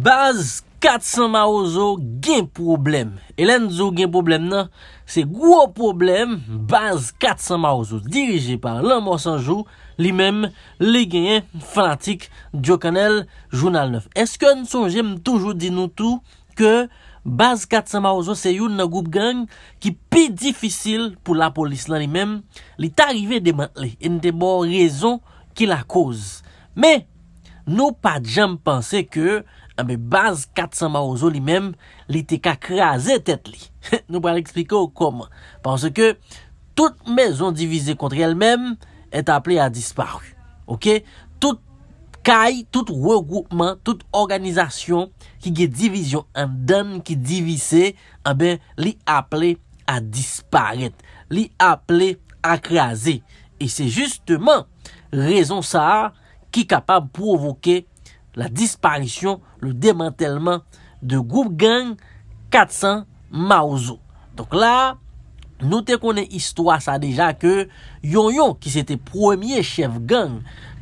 Baz 400 Maouzo gen problem. Elenzo gen problem nan, se gwo problem, Baz 400 Maouzo, dirije par l'an monsanjou, li mem, li gen fanatik, Diokanel, Jounal 9. Eske n sonje m toujou di nou tou, ke Baz 400 Maouzo se yon nan goup gang, ki pi difisil pou la polis nan li mem, li tarive demant li, en de bo rezon ki la koz. Me, nou pa djem panse ke, anbe baz 400 ma ouzo li mem, li te ka kreaze tet li. Nou pa li eksplike ou koman. Pansè ke, tout mezon divise kontre el mem, et aple a disparu. Ok? Tout kay, tout wogoupman, tout organizasyon, ki ge divisyon, anbe dan ki divise, anbe li aple a disparet. Li aple a kreaze. E se justeman, rezon sa, ki kapab provoke kwenye La disparisyon, le demantèlman de goup gang 400 maouzo. Donk la, nou te konen histwa sa deja ke yon yon ki se te promye chef gang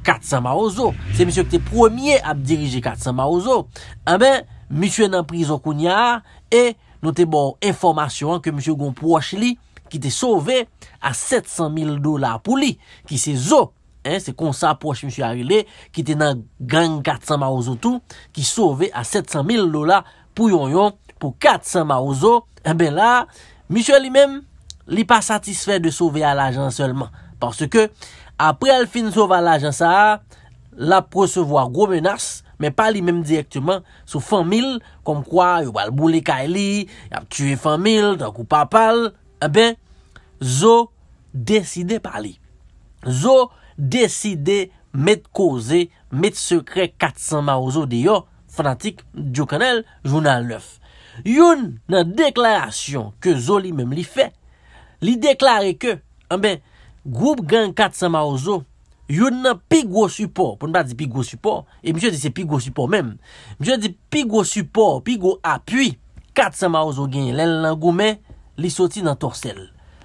400 maouzo. Se msye ki te promye ap dirije 400 maouzo. A men, msye nan prizo koun ya a, e nou te bon informasyon ke msye goun pou wache li ki te sove a 700 mil dola pou li ki se zo. se konsa poche M. Harile ki te nan gang 400 maouzo tou ki sove a 700.000 lola pou yon yon pou 400 maouzo e eh ben la M. li men li pa satisfè de sove a l'agen selle man parce ke apre al fin sove a l'agen sa la presevo a gro menas men pali men direktman sou fan mil kom kwa yo bal boule ka e eh li yam tue fan mil e ben zo deside pali zo Deside met koze, met sekre 400 ma ouzo de yo, fanatik Djo Kanel, Jounal 9. Yon nan deklarasyon ke Zoli mem li fe, li deklari ke, anbe, goup gen 400 ma ouzo, yon nan pi gwo supor, pou nba di pi gwo supor, e msye di se pi gwo supor mem, msye di pi gwo supor, pi gwo apwi, 400 ma ouzo gen, lè lè langoumen, li soti nan torsel,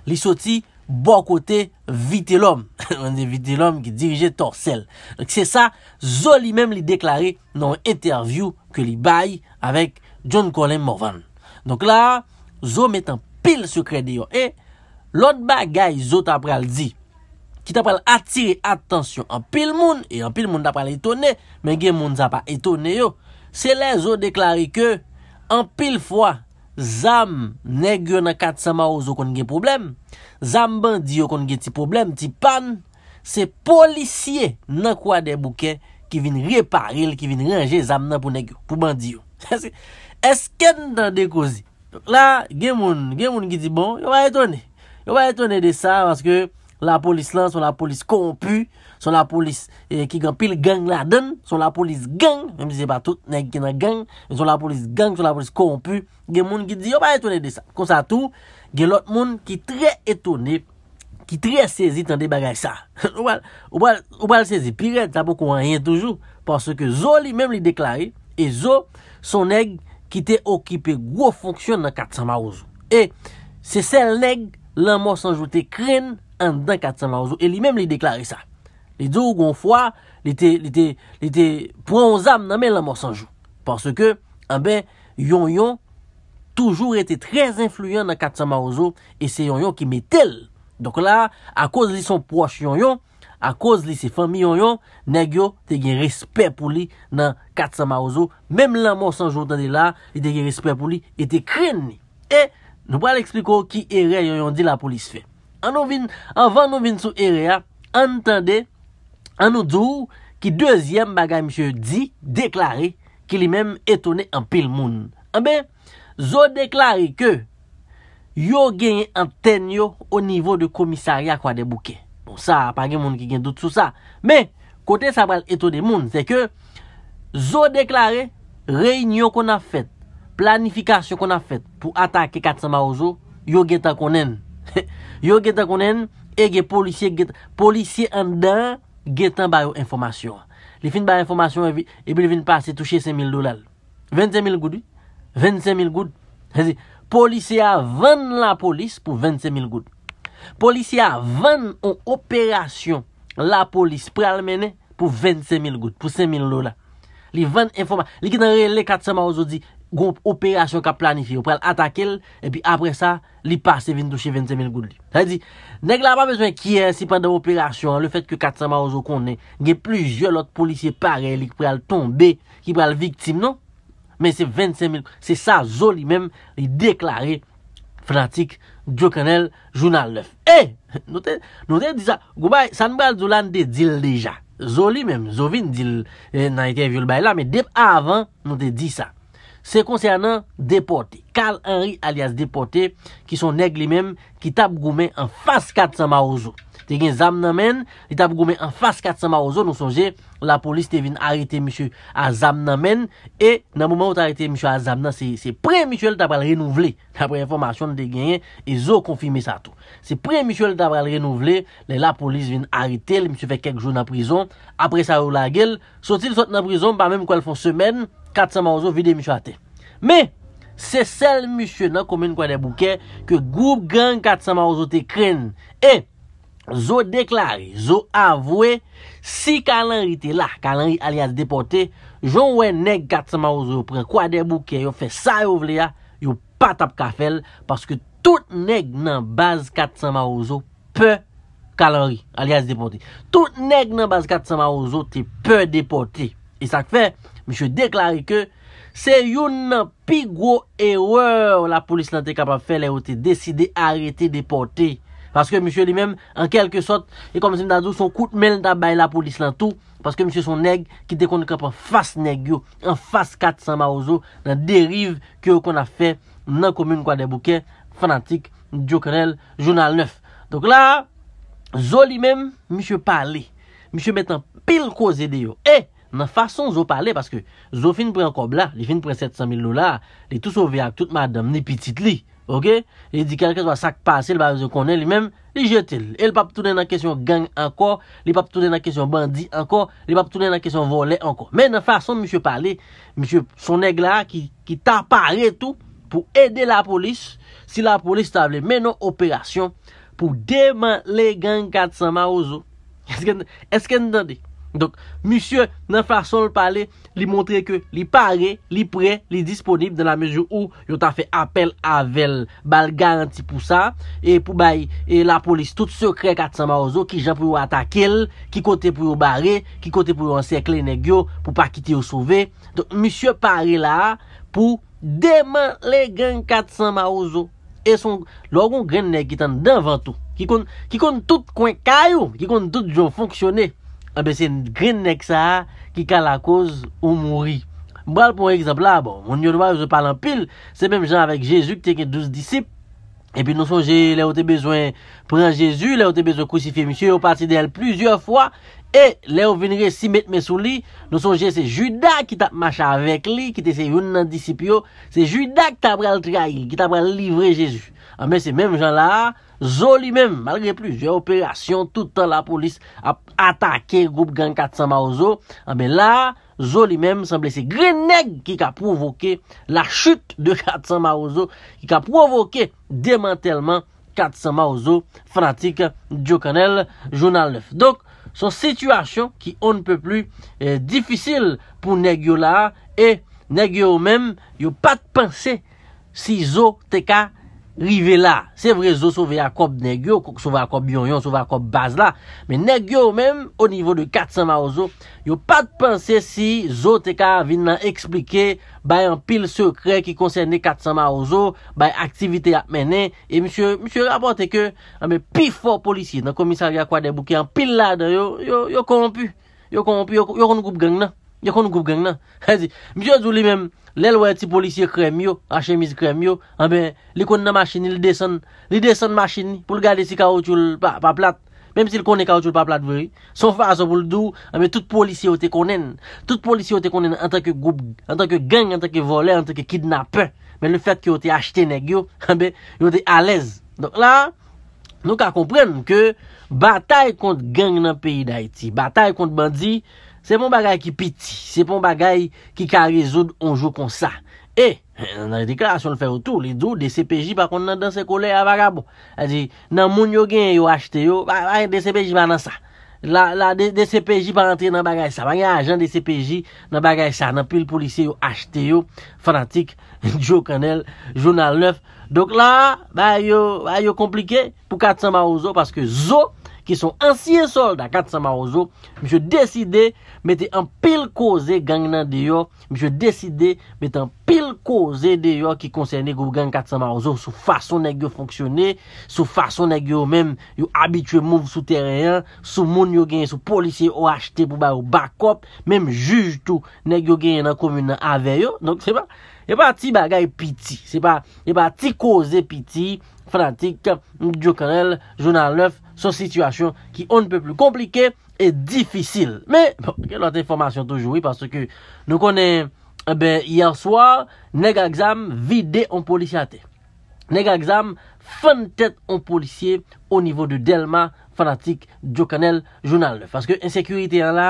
li soti, Bo kote vite l'om. Vite l'om ki dirije torsel. Se sa, zo li mem li deklare nan eterviou ke li bayi avèk John Colin Morvan. Donk la, zo metan pil sekredi yo. E, lot bagay zo tapral di, ki tapral atire atensyon an pil moun, e an pil moun tapral etone, men gen moun sa pa etone yo. Se la, zo deklare ke an pil fwa, Zam negyo nan katsama ouzo kon gen problem Zam bandiyo kon gen ti problem, ti pan Se polisye nan kwa de bouke Ki vin reparil, ki vin ranger zam nan pou negyo, pou bandiyo Esken nan dekozi La gen moun, gen moun ki di bon Yo va etone, yo va etone de sa Maske la polis lans ou la polis kompu son la polis eh, ki gan pil gang la den, son la polis gang, menmise pa tout, neg gen a gang, son la polis gang, son la polis korompu, gen moun ki di, yo ba etone de sa. Kon sa tou, gen lot moun ki tre etone, ki tre sezi tende bagay sa. Yo ba el sezi, pi red, sa pou kouan yen toujou, parce ke zo li menm li deklare, e zo son neg ki te okipe gwo fonksyon nan katsan marouzou. E se sel neg, la moun sanjoute kren an dan katsan marouzou, e li menm li deklare sa. Li di ou gon fwa, li te, li te, li te pronsam nan men la monsanjou. Parce ke, anbe, yon yon toujou rete trez influyen nan Katsama Ozo, e se yon yon ki metel. Donk la, a kouz li son poch yon yon, a kouz li se fami yon yon, negyo te gen respet pou li nan Katsama Ozo. Mem la monsanjou tande la, li te gen respet pou li, ete kren ni. E, nou pral ekspliko ki ere a yon yon di la pou li se fe. An nou vin, an van nou vin sou ere a, an tande, An nou djou ki dezyem baga miche di, deklari, ki li menm etone an pil moun. An eh ben, zo deklari ke yo genye anten yo o nivou de komisari akwa de bouke. Bon sa, pa gen moun ki gen dout sou sa. Men, kote sa pral etone moun, se ke zo deklari reynyon kon a fet, planifikasyon kon a fet pou atake katsama ouzo, yo gen ta konen. Yo gen ta konen, ege polisye gen ta konen. Getan bayou informasyon. Li fin bayou informasyon, e bil vin pase touche 5.000 loulal. 25.000 loulal. 25.000 loulal. Rezi, polisyon ven la polisyon pou 25.000 loulal. Polisyon ven ou operasyon la polisyon pou 25.000 loulal. Li ven informasyon. Li ki nan re le katsama ou zo di... goup operasyon ka planifi, ou pral atakel, epi apre sa, li pase vin douchi 25000 gout li. Sa yi di, nek la pa bezwen kiensi pandan operasyon, le fet ke 400 ma ouzo konen, gen plujye lot polisye pareli, ki pral tombe, ki pral viktim non, men se 25000 gout. Se sa, zo li men, yi deklare, frantik, djok enel, jounal lef. E, eh! nou te, nou te di sa, goup bay, san mbal zoulan de dil deja, zo li men, zo vin dil, nan yi te vyo l bay la, men dep avan, Se konser nan depote, Karl Henry alias depote, ki son neg li men, ki tab goumen an faskat sa ma ouzo. Te gen zam nan men, li tab goumen an faskat sa ma ouzo, nou sonje, la polis te vin arite mishou a zam nan men, e nan mouman ou ta arite mishou a zam nan, se pre mishou el tabal renouvle, tabal informasyon te genye, e zo konfime sa tou. Se pre mishou el tabal renouvle, le la polis vin arite, le mishou fek kek jou nan prizon, apre sa ou la gel, son ti l sot nan prizon, pa menm kwa l fon semen, 400 maouzo vide mishwa te. Me, se sel mishwe nan komene kwa de bouke ke goup gen 400 maouzo te kren e zo deklari, zo avwe si kalanri te la, kalanri alias depote jon wè neg 400 maouzo pren kwa de bouke yo fe sa yo vle ya, yo patap kafel paske tout neg nan baz 400 maouzo pe kalanri alias depote. Tout neg nan baz 400 maouzo te pe depote. E sak fe, mi chwe deklari ke se yon nan pigwo eror la polis lan te kapap fe le ou te deside arrete deporte. Paske mi chwe li men, an kelke sot, e konvensin dadou son kout men tabay la polis lan tou. Paske mi chwe son neg ki te konne kapap an fas neg yo, an fas kat san ma ou zo, nan derive ke ou kon a fe nan komoun kwa debouke, fanatik, diokrel, jounal 9. Donk la, zo li men, mi chwe pale, mi chwe metan pil koze de yo, e! nan fason zo pale, paske zo fin pre an kob la, li fin pre 700 000 lola, li tou sove ak tout madame, li pitit li, ok, li di kèl kèl wak sak pase, li ba vizou konen li men, li jetel, li pap tou den an kesyon gang ankor, li pap tou den an kesyon bandi ankor, li pap tou den an kesyon vole ankor, men nan fason msye pale, msye sonèk la, ki tapare tout, pou ede la polis, si la polis table menon operasyon, pou deman li gang 400 man ou zo, eske n dande? Donk, mysye nan fason l pale li montre ke li pare, li pre, li disponib Dan la mejou ou yo ta fe apel avel bal garanti pou sa E pou bay, e la polis tout sekre 400 maouzo ki jan pou yo atakel Ki kote pou yo bare, ki kote pou yo ansekle negyo pou pa kite yo souve Donk, mysye pare la pou deman le gen 400 maouzo E son loron gen negitan denvantou Ki kon tout kwenkayo, ki kon tout joun fonksyone Ebe, se yon grin nek sa ki ka la koz ou mouri. Boal pou ekzemplar, bon, moun yon waj ou se palan pil, se menm jan avek Jezu ki teke douz disip. Ebi, nou son, jè, lè ou te bezwen pran Jezu, lè ou te bezwen kousifiye, mishè, ou patsi de el pluzyor fwa. E, le ou venire si metme sou li, nou sonje se juda ki tap macha avek li, ki te se youn nan disipyo, se juda ki tabral trail, ki tabral livre Jezu. Ame ah, se mem jan la, zo li mem, malre plus, jo operasyon, toutan la polis, a atake group gang 400 maouzo, ame ah, la, zo li mem, seble se gre neg ki ka provoke la chute de 400 maouzo, ki ka provoke demantelman 400 maouzo, fratik, diokanel, jounal nef. Dok, Son situasyon ki ou n'pe plus eh, Difisil pou negyo la E eh, negyo ou men Yo pat pense Si zo te ka Rive la, se vre zo souve akob negyo, souve akob yon yon, souve akob baz la. Men negyo men, o nivou de 400 ma ou zo, yo pat panse si zo te ka vin nan eksplike bay an pil sekre ki konsenne 400 ma ou zo, bay aktivite ap menen. E msye, msye rapote ke, an men pi fo polici nan komisari akwa debu ki an pil la dan, yo, yo, yo konon pi, yo konon pi, yo konon koup geng nan, yo konon koup geng nan. Ha zi, msye zou li menm. Lèl wè ti polisye kremyo, a chemise kremyo, lè kon nan machini, lè desen, lè desen machini pou lè gade si kaoutchoul pa plat, mèm si lè kon nan kaoutchoul pa plat vre, son fwa asan pou lè dou, lèmè tout polisye wè te konen, tout polisye wè te konen an tan ke gang, an tan ke vole, an tan ke kidnappe, mè lè fèt ki wè te achete negyo, lè wè te alez. Donk la, nou ka komprenn ke batay kont gang nan peyi d'Haïti, batay kont bandi, Se pou bagay ki piti, se pou bagay ki ka rezoud, on jou kon sa. E, nan deklarasyon le fè wotou, li dou, de CPJ pa kon nan dan se kole a vagabo. A di, nan moun yo gen yo achte yo, ba, ba, de CPJ ban nan sa. La, la, de CPJ pa rentre nan bagay sa. Ba gen ajan de CPJ nan bagay sa. Nan pil polise yo achte yo, fanatik, Djo Kanel, Jounal 9. Dok la, ba yo, ba yo komplike pou kat san ba ou zo, paske zo, ki son ansyen solda Kat Sama Ozo, mi se deside mette an pil koze gang nan deyo, mi se deside mette an pil koze deyo ki konserne kou gang Kat Sama Ozo, sou fason nek yo fonksyone, sou fason nek yo menm yo abitwe mouv sou terenyan, sou moun yo genye sou polisye yo achete pou bay ou bakop, menm juj tou nek yo genye nan komun nan aveyo, nonk se pa, e ba ti bagay piti, se pa, e ba ti koze piti, Fanatik, Diokanel, Jounal Lef, son situasyon ki on ne pe pli komplike e difisil. Me, bon, ke lwa te informasyon toujou, oui, parce ke nou konen, eh ebe, yersoar, neg a exam vide yon polisyate. Neg a exam fante tete yon polisyye o nivou de Delma, fanatik, Diokanel, Jounal Lef. Parce ke insekurite yon la,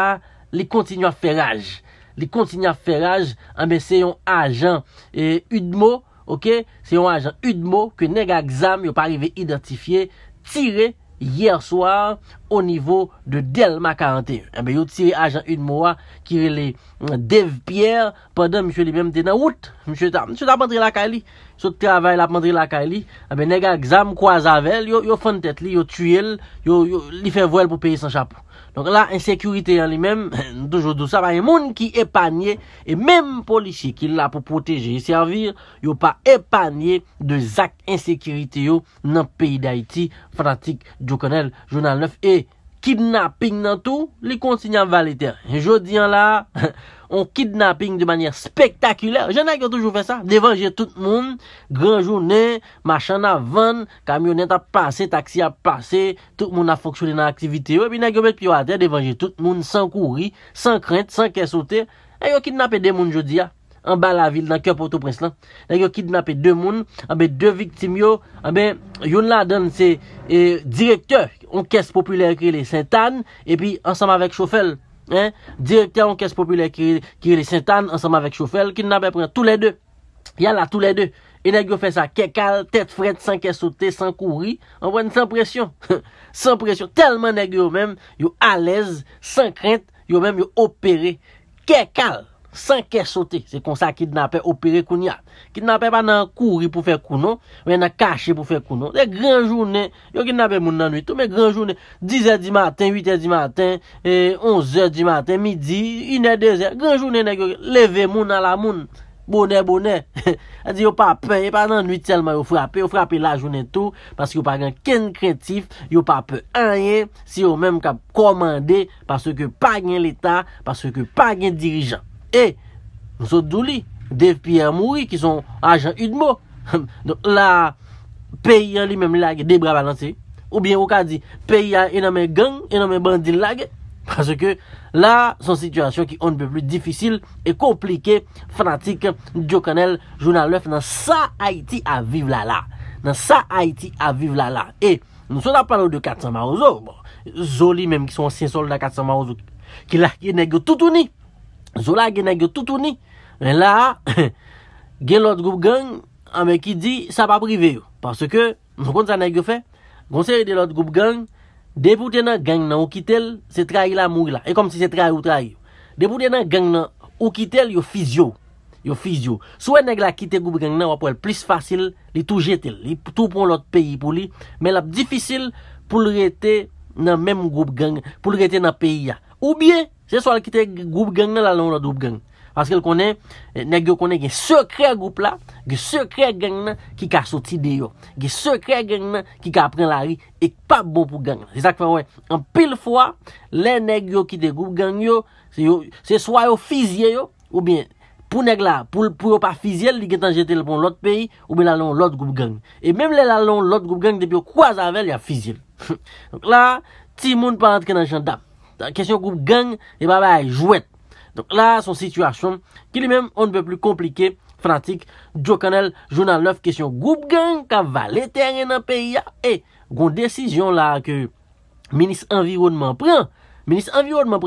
li kontinu a feraj. Li kontinu a feraj, ame eh se yon ajan. E, eh, yon mou, Ok, se yon ajan Udmo ke nega gzam yo pa rive identifiye tire yersoar o nivou de Delma 41. Ebe yo tire ajan Udmo wa kirele mm, Dev Pierre, pardon msye li bemte nan wout, msye ta, msye ta apandre la ka li, sot travay la apandre la ka li. Ebe nega gzam kwa zave, yo fon tet li, yo tue l, yo li fe vwe l pou peye san chapou. Donk la, insekurite yon li menm, doujou dou sa, ba yon moun ki epanye, e menm polishe ki l la pou proteje yon servir, yon pa epanye de zak insekurite yon nan peyi da iti, fratik, djou konel, jounal 9e. kidnapping nan tou, li konti nyan valete. Jodi an la, on kidnapping de manye spektakuler, jen nan yo toujou fe sa, devanje tout moun, granjounen, machan nan van, kamyonet a pase, taksi a pase, tout moun a foksyone nan aktivite yo, pi nan yo bet piwate, devanje tout moun, san kouri, san krent, san kesote, nan yo kidnape de moun jodi ya, an ba la vil nan kyo poto pres lan, nan yo kidnape de moun, an be de viktim yo, an be yon la dan se, eh, direktyor, On kes populer kire les Saint-Anne, epi ansam avèk Chauffel. Direktyan on kes populer kire les Saint-Anne, ansam avèk Chauffel, kin nabè pren tou lè dè. Yal la tou lè dè. E negyo fè sa kekal, tèt fred, san kes sote, san kouri, anwè nè san presyon. San presyon, telman negyo yo mèm, yo alèz, san krent, yo mèm yo operè. Kekal. Sanke sote, se konsa ki dnape opere koun ya Ki dnape pa nan kouri pou fe kounon Ou ena kache pou fe kounon E gran jounen, yo ki dnape moun nanuit Me gran jounen, 10 e di maten 8 e di maten, 11 e di maten Midi, in e dezer Gran jounen e yo leve moun ala moun Bounen, bounen E di yo pa pe, e pa nanuit telman yo frape Yo frape la jounen tou, paske yo pa gen Ken kretif, yo pa pe anye Si yo menm kap komande Paske yo pa gen lita Paske yo pa gen dirijan E, nou so dou li, dev piye amouri ki son ajan idmo, la, peyyan li menm lag, ou bien waka di, peyyan ename gang, ename bandil lag, parce ke la, son situasyon ki on depe plus difisil, e komplike, fanatik, diokanel, jounal lef nan sa Haiti a vive la la. Nan sa Haiti a vive la la. E, nou so la panou de Katamarozo, bon, zo li menm ki son sin sol da Katamarozo, ki lakye negyo toutouni, Zou la gen nagyo toutouni. Men la, gen lout group gang, ame ki di, sa pa prive yo. Parce ke, moun kont sa nagyo fe, gonseri de lout group gang, debouten nan gang nan oukitel, se trai la mou la. E kom si se trai ou trai yo. Debouten nan gang nan oukitel, yo fizyo. Yo fizyo. Sou en nagyo la kite group gang nan, wap wèl plis fasil li tou jetel. Li tou pon lout peyi pou li. Men lap difisil pou lrette nan mem group gang. Pou lrette nan peyi ya. Ou bien, Se sou al kitè goup gang nan laloun lout goup gang. Paske l konè, neg yo konè gen sekre goup la, gen sekre gang nan ki ka soti de yo. Gen sekre gang nan ki ka apren lari ek pa bon pou gang. Se sak fa wè, an pil fwa, lè neg yo kitè goup gang yo, se sou a yo fizye yo, ou bien pou neg la, pou yo pa fizye li getan jetel pou lout peyi, ou bien laloun lout goup gang. E mèm lè laloun lout goup gang depi yo kwa zavèl ya fizye. Donc la, ti moun pa antre nan chandap. Kèsyon goup gen, e babay, jwet. Donk la, son situasyon, ki li men, on ne be pli komplike, frantik, Djo kanel, jounan lof, kèsyon goup gen, ka valete, enan pe ya, e, goun desisyon la, ke, minis envirodman pren, Menis enviwodman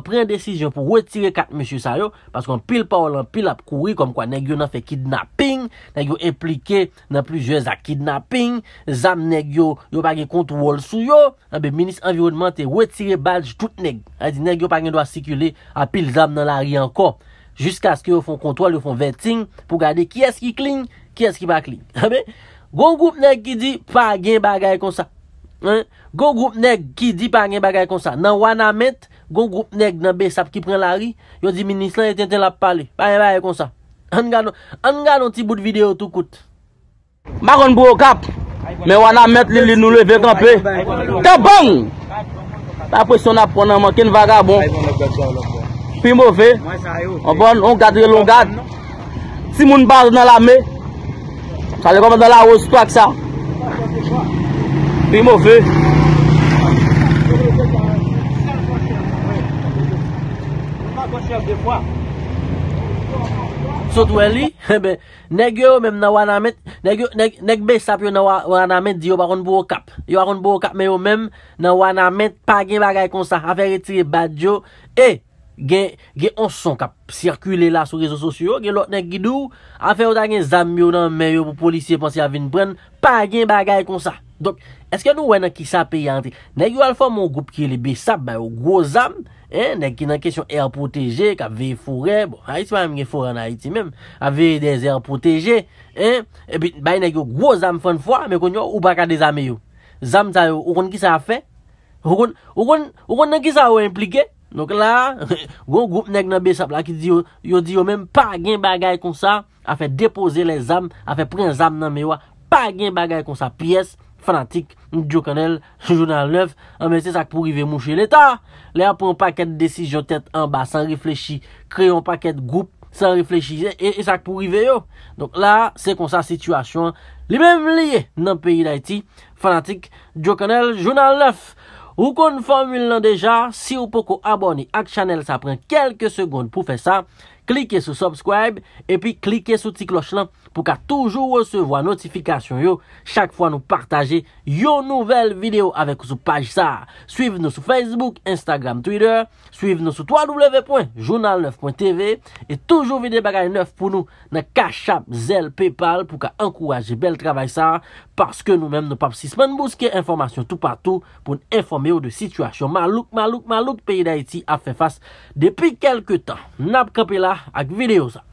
pren desisyon pou wetire kat monsye sa yo Pas kon pil pa ou lan pil ap kouri Kom kwa neg yo nan fe kidnapping Neg yo implike nan plujye za kidnapping Zam neg yo yo pa ge kontu wol sou yo Menis enviwodman te wetire balj tout neg Neg yo pa gen doa sikule apil zam nan la ri anko Juska ah aske yo fon kontwal, yo fon vetin Pou gade ki eski kling, ki eski pa kling Gon goup neg ki di Pa gen bagay kon sa Gon goup neg ki di Pa gen bagay kon sa Nan wana met, gon goup neg nan besap ki pren la ri Yo di minis lan eten ten la pa pale Pa gen bagay kon sa Anga non ti bout videyo tout kout Maron bou okap Men wana met li li nou le vek anpe Tebong Ta pwesyon ap pronan man, ken bagay bon A yon ne bet jan lopo Pi mou fe. Mwen sa yon. On bon, on gad yon loun gad. Si moun bad nan la me, sa yon kom nan la wos kwa ksa. Pi mou fe. Mwen sa konsyav de fwa. Sot wè li, eh neg yo men nan wana met, neg besap yo nan wana met, di yo bakon bou kap. Yo bakon bou kap men yo men, nan wana met, pagin bagay konsa, aferi tri bad yo. E, Gen anson ka sirkule la sou rezo sosyo Gen lot nek gidou Afe ou ta gen zam yo nan men yo pou polisye Pansi a vin pren Pa gen bagay kon sa Donk eske nou wè nek ki sa pe yante Nek yo alfor moun goup ki li bi sap Bay ou gwo zam eh, Nek ki nan kesyon air proteje Ka vey fure A vey dey air proteje eh, e Bay nek yo gwo zam fon fwa Mè kon yo ou baka dey zam yo Zam ta yo, ou kon ki sa a fe Ou kon nek ki sa ou implike Donk la, goun goup neg nan besap la ki di yo, yo di yo menm pa gen bagay kon sa, afe depoze le zam, afe pren zam nan mewa, pa gen bagay kon sa. Pyes, fanatik, jokanel, jounan lef, ame se sak pou rive mouche leta, le apon paket desis yo tet anba, san reflechi, kreyon paket goup, san reflechi, e sak pou rive yo. Donk la, se kon sa situasyon, li menm liye nan peyi da iti, fanatik, jokanel, jounan lef. Ou kon formule nan deja, si ou poko abonni ak chanel sa pren kelke segonde pou fe sa... Klike sou subscribe E pi klike sou ti kloch lan Pou ka toujou recevwa notifikasyon yo Chak fwa nou partaje yo nouvel video Avek sou paj sa Suiv nou sou Facebook, Instagram, Twitter Suiv nou sou www.journal9.tv E toujou vide bagay 9 pou nou Na kachap zel Paypal Pou ka ankouraje bel trabay sa Paske nou men nou pap sisman Mouske informasyon tout patou Poun informe yo de sitwasyon malouk malouk malouk Peyi da iti ap fe fas Depi kelke tan Nap kapela Twitter ak videos